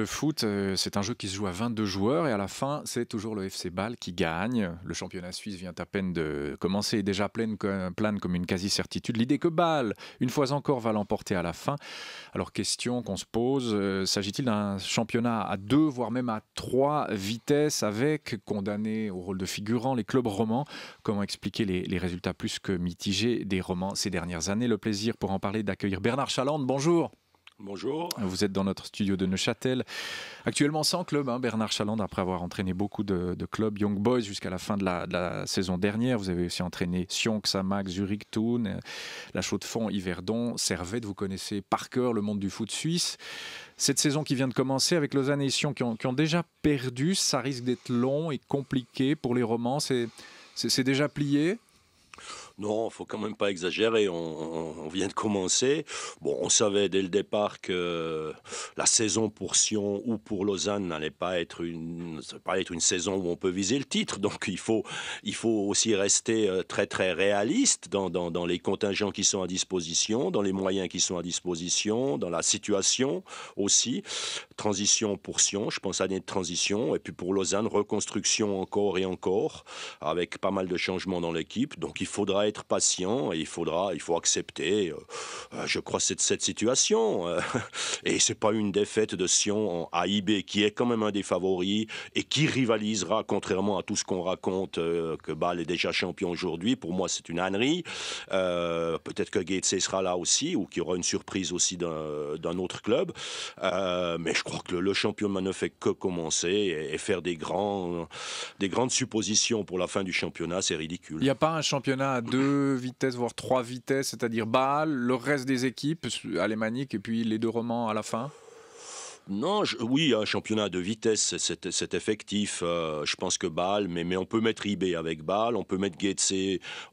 Le foot, euh, c'est un jeu qui se joue à 22 joueurs et à la fin, c'est toujours le FC Bâle qui gagne. Le championnat suisse vient à peine de commencer et déjà plane comme une quasi-certitude. L'idée que Bâle, une fois encore, va l'emporter à la fin. Alors, question qu'on se pose, euh, s'agit-il d'un championnat à deux, voire même à trois vitesses, avec, condamnés au rôle de figurant, les clubs romans Comment expliquer les, les résultats plus que mitigés des romans ces dernières années Le plaisir pour en parler d'accueillir Bernard Chaland, Bonjour. Bonjour. Vous êtes dans notre studio de Neuchâtel. Actuellement sans club, hein, Bernard Chaland, après avoir entraîné beaucoup de, clubs, Young Boys jusqu'à la fin de la, saison dernière. Vous avez aussi entraîné Sion, Xamac, Zurich, Thun, euh, La Chaux-de-Fonds, Yverdon, Servette. Vous connaissez par cœur le monde du foot suisse. Cette saison qui vient de commencer avec Lausanne et Sion qui ont, qui ont déjà perdu, ça risque d'être long et compliqué pour les romans. C'est déjà plié non, faut quand même pas exagérer. On, vient de commencer. Bon, on savait dès le départ que la saison pour Sion ou pour Lausanne n'allait pas être une, pas être une saison où on peut viser le titre. Donc il faut, il faut aussi rester euh, très très réaliste dans, les contingents qui sont à disposition, dans les moyens qui sont à disposition, dans la situation aussi. Transition pour Sion, je pense à des transition, et puis pour Lausanne reconstruction encore et encore, avec pas mal de changements dans l'équipe. Donc il faudrait être patient et il faudra, il faut accepter, euh, euh, je crois, cette, cette situation. Euh, et c'est pas une défaite de Sion en AIB qui est quand même un des favoris et qui rivalisera, contrairement à tout ce qu'on raconte, que Bâle est déjà champion aujourd'hui. Pour moi, c'est une ânerie. Peut-être que Gates sera là aussi ou qu'il y aura une surprise aussi d'un autre club. mais je crois que le, championnat ne fait que commencer et, faire des, grands, des grandes suppositions pour la fin du championnat, c'est ridicule. Il n'y a pas un championnat deux vitesses, voire trois vitesses, c'est-à-dire Bâle, le reste des équipes, alémanique, et puis les deux romans à la fin non, oui, un championnat de vitesse, c'est effectif. Euh, je pense que Bâle, mais, on peut mettre IB avec Bâle, on peut mettre Getse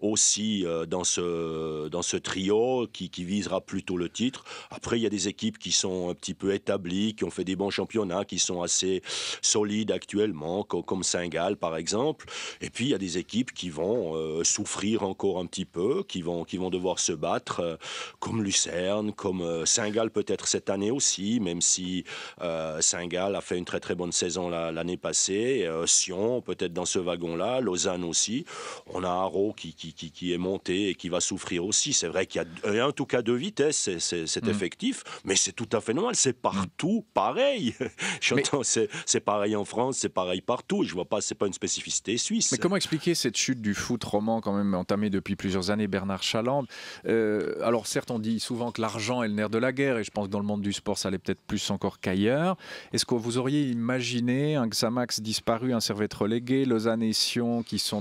aussi euh, dans, ce, dans ce trio qui, visera plutôt le titre. Après, il y a des équipes qui sont un petit peu établies, qui ont fait des bons championnats, qui sont assez solides actuellement, comme, Saint-Gall par exemple. Et puis, il y a des équipes qui vont euh, souffrir encore un petit peu, qui vont, qui vont devoir se battre, comme Lucerne, comme Saint-Gall peut-être cette année aussi, même si euh, Saint-Gall a fait une très très bonne saison l'année passée. Euh, Sion, peut-être dans ce wagon-là. Lausanne aussi. On a Haro qui, qui, qui, qui, est monté et qui va souffrir aussi. C'est vrai qu'il y a en tout cas deux vitesses, c'est mm. effectif, mais c'est tout à fait normal. C'est partout pareil. J'entends, c'est pareil en France, c'est pareil partout. Je vois pas, c'est pas une spécificité suisse. Mais comment expliquer cette chute du foot roman quand même entamée depuis plusieurs années, Bernard Chaland euh, Alors certes, on dit souvent que l'argent est le nerf de la guerre, et je pense que dans le monde du sport, ça l'est peut-être plus encore ailleurs. Est-ce que vous auriez imaginé un Xamax disparu, un Servette relégué, Lausanne et Sion qui sont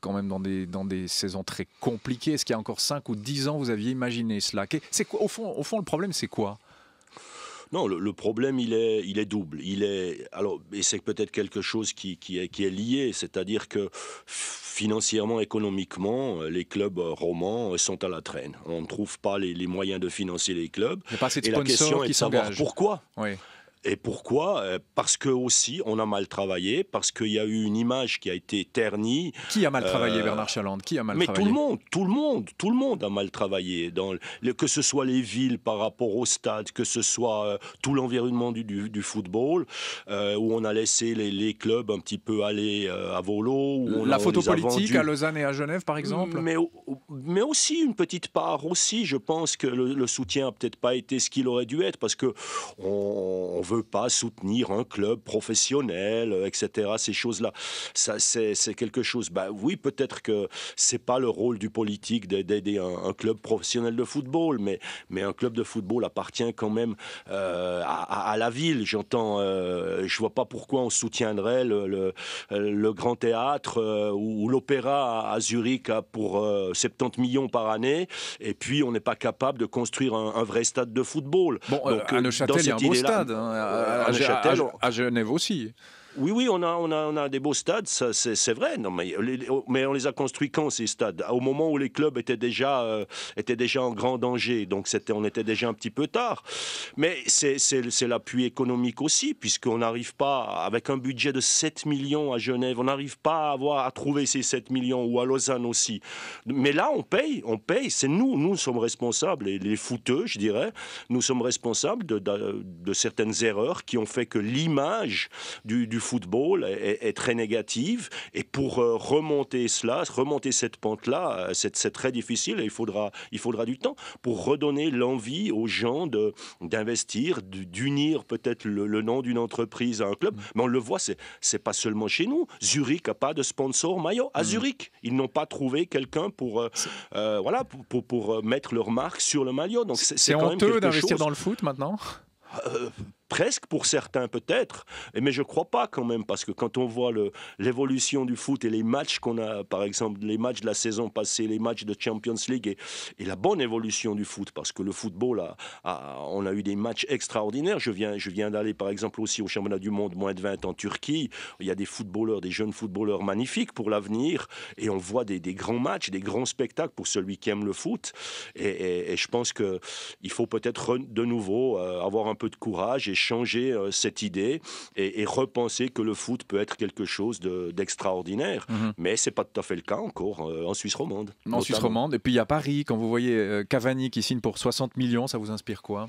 quand même dans des, dans des saisons très compliquées Est-ce qu'il y a encore 5 ou 10 ans, vous aviez imaginé cela C'est Au fond, au fond, le problème, c'est quoi non, le, problème, il est, il est double. Il est, alors, et c'est peut-être quelque chose qui, est, lié, c'est-à-dire que financièrement, économiquement, les clubs romans sont à la traîne. On ne trouve pas les, moyens de financer les clubs. mais pas la question qui est savoir pourquoi. Et pourquoi euh, Parce que aussi, on a mal travaillé, parce qu'il y a eu une image qui a été ternie. Qui a mal travaillé, euh, Bernard Chaland Qui a mal Mais tout le monde, tout le monde, tout le monde a mal travaillé. Dans le... que ce soit les villes par rapport au stade, que ce soit euh, tout l'environnement du, football, où on a laissé les, clubs un petit peu aller à volo. La photo politique à Lausanne et à Genève, par exemple. Mais, mais aussi une petite part aussi, je pense que le, soutien a peut-être pas été ce qu'il aurait dû être, parce que on veut pas soutenir un club professionnel, euh, etc. Ces choses-là, ça c'est quelque chose. Bah oui, peut-être que c'est pas le rôle du politique d'aider un, club professionnel de football, mais mais un club de football appartient quand même euh, à, la ville. J'entends, euh, je vois pas pourquoi on soutiendrait le, le, grand théâtre ou, l'opéra à, Zurich pour 70 millions par année, et puis on n'est pas capable de construire un, vrai stade de football. Bon, Donc, à Neuchâtel, il y a un stade. Hein, euh, à, Genève aussi. Oui, oui, on a, on a, on a des beaux stades, c'est vrai. Non, mais, oh, mais on les a construits quand ces stades Au moment où les clubs étaient déjà, euh, étaient déjà en grand danger, donc on était déjà un petit peu tard. Mais c'est l'appui économique aussi, puisqu'on n'arrive pas, avec un budget de 7 millions à Genève, on n'arrive pas à, voir à trouver ces 7 millions, ou à Lausanne aussi. Mais là, on paye, on paye, c'est nous, nous sommes responsables, et les fouteux, je dirais, nous sommes responsables de, de, certaines erreurs qui ont fait que l'image du, du football est, très négative. Et pour euh, remonter cela, remonter cette pente-là, euh, c'est très difficile et il faudra, il faudra du temps pour redonner l'envie aux gens d'investir, d'unir peut-être le, nom d'une entreprise à un club. Mais on le voit, c'est c'est pas seulement chez nous. Zurich n'a pas de sponsor maillot. À mm. Zurich, ils n'ont pas trouvé quelqu'un pour, euh, voilà, pour, pour, mettre leur marque sur le maillot. Donc c'est honteux d'investir dans le foot maintenant presque pour certains peut-être, mais je crois pas quand même parce que quand on voit l'évolution du foot et les matchs qu'on a, par exemple les matchs de la saison passée, les matchs de Champions League et, la bonne évolution du foot, parce que le football a, on a eu des matchs extraordinaires. Je viens, je viens d'aller par exemple aussi au championnat du monde moins de 20 en Turquie. Il y a des footballeurs, des jeunes footballeurs magnifiques pour l'avenir et on voit des, grands matchs, des grands spectacles pour celui qui aime le foot. Et, je pense que il faut peut-être de nouveau euh, avoir un peu de courage et changer euh, cette idée et, repenser que le foot peut être quelque chose d'extraordinaire. De, mhm. Mais c'est pas tout à fait le cas encore euh, en Suisse romande. En Suisse romande. Et puis il y a Paris, quand vous voyez euh, Cavani qui signe pour 60 millions, ça vous inspire quoi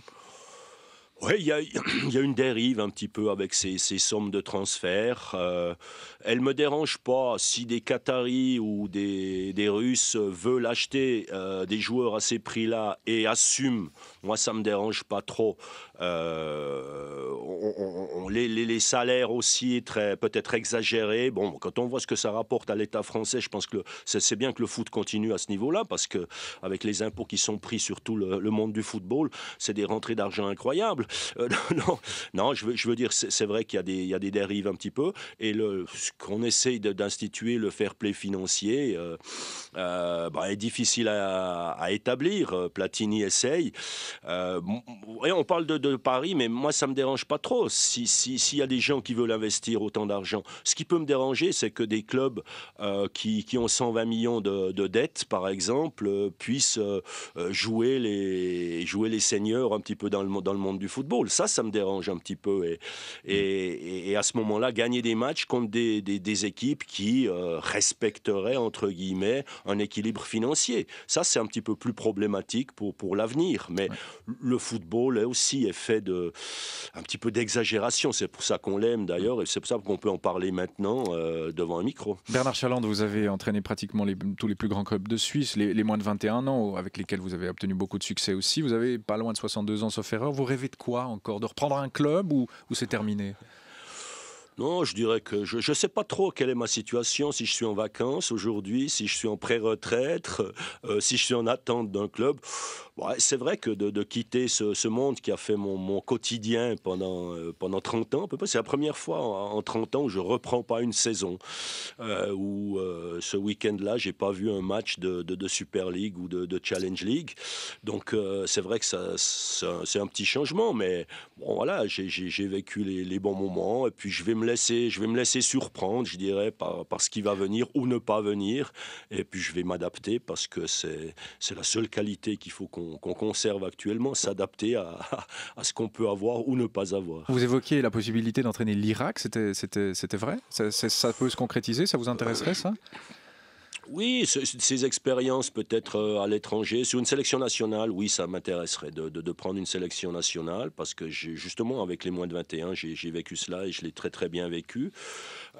oui, il y, y, a une dérive un petit peu avec ces, ces sommes de transfert. Euh, elle me dérange pas si des Qataris ou des, des Russes veulent acheter euh, des joueurs à ces prix-là et assument. Moi, ça me dérange pas trop. Euh, on, on, les, les, les, salaires aussi peut-être exagérés. Bon, quand on voit ce que ça rapporte à l'État français, je pense que c'est bien que le foot continue à ce niveau-là parce que avec les impôts qui sont pris sur tout le, le monde du football, c'est des rentrées d'argent incroyables. Euh, non, non je, veux, je veux dire, c'est vrai qu'il y, a des dérives un petit peu. Et le, ce qu'on essaye d'instituer, le fair play financier, euh, euh, bah, est difficile à, établir. Platini essaye. et on parle de, Paris, mais moi, ça ne me dérange pas trop. S'il y a des gens qui veulent investir autant d'argent, ce qui peut me déranger, c'est que des clubs qui, ont 120 millions de, dettes, par exemple, puissent jouer les, jouer les seigneurs un petit peu dans le, dans le monde du foot. Ça, ça me dérange un petit peu. Mm. Et, et, à ce moment-là, gagner des matchs contre des, équipes qui euh, respecteraient, entre guillemets, un équilibre financier. Ça, c'est un petit peu plus problématique pour, pour l'avenir. Mais le football est aussi est fait de, un petit peu d'exagération. C'est pour ça qu'on l'aime d'ailleurs mm. et c'est pour ça qu'on peut en parler maintenant euh, devant un micro. Bernard Chaland, vous avez entraîné pratiquement tous les plus grands clubs de Suisse, les, les, moins de 21 ans, avec lesquels vous avez obtenu beaucoup de succès aussi. Vous avez pas loin de 62 ans, sauf erreur. Vous rêvez de quoi encore De reprendre un club ou c'est terminé non, je dirais que je ne sais pas trop quelle est ma situation, si je suis en vacances aujourd'hui, si je suis en pré-retraite, euh, euh, si je suis en attente d'un club. c'est vrai que de, quitter ce, monde qui a fait mon, quotidien pendant, euh, pendant 30 ans, c'est la première fois en, 30 ans où je reprends pas une saison, où ce week-end-là, je n'ai pas vu un match de, de, Super League ou de, Challenge League. Donc c'est vrai que c'est un petit changement, mais voilà, j'ai vécu les, bons moments et puis je vais me je vais me laisser surprendre, je dirais, par, ce qui va venir ou ne pas venir. Et puis je vais m'adapter parce que c'est la seule qualité qu'il faut qu'on conserve actuellement, s'adapter à, ce qu'on peut avoir ou ne pas avoir. Vous évoquiez la possibilité d'entraîner l'Irak, c'était vrai ça peut se concrétiser Ça vous intéresserait ça oui, ces, expériences peut-être euh, à l'étranger, sur une sélection nationale, oui, ça m'intéresserait de, prendre une sélection nationale parce que justement avec les moins de 21, j'ai vécu cela et je l'ai très très bien vécu.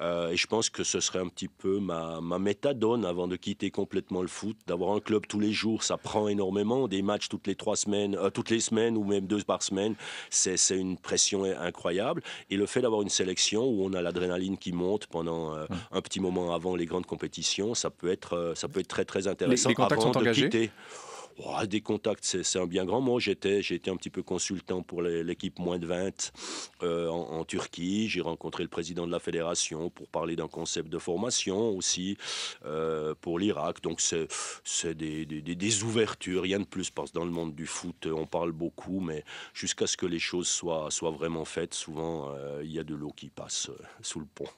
Euh, et je pense que ce serait un petit peu ma, ma méthadone avant de quitter complètement le foot, d'avoir un club tous les jours, ça prend énormément, des matchs toutes les trois semaines, euh, toutes les semaines ou même deux par semaine, c'est une pression incroyable. Et le fait d'avoir une sélection où on a l'adrénaline qui monte pendant mmh. un petit moment avant les grandes compétitions, ça peut être euh, ça peut être très très intéressant. Les, les contacts engagés. Oh, des contacts, c'est un bien grand mot. J'étais, j'étais un petit peu consultant pour l'équipe moins de 20 euh, en, Turquie. J'ai rencontré le président de la fédération pour parler d'un concept de formation aussi euh, pour l'Irak. Donc c'est des, des, des, ouvertures, rien de plus. Parce dans le monde du foot, on parle beaucoup, mais jusqu'à ce que les choses soient, soient vraiment faites, souvent il y a de l'eau qui passe sous le pont.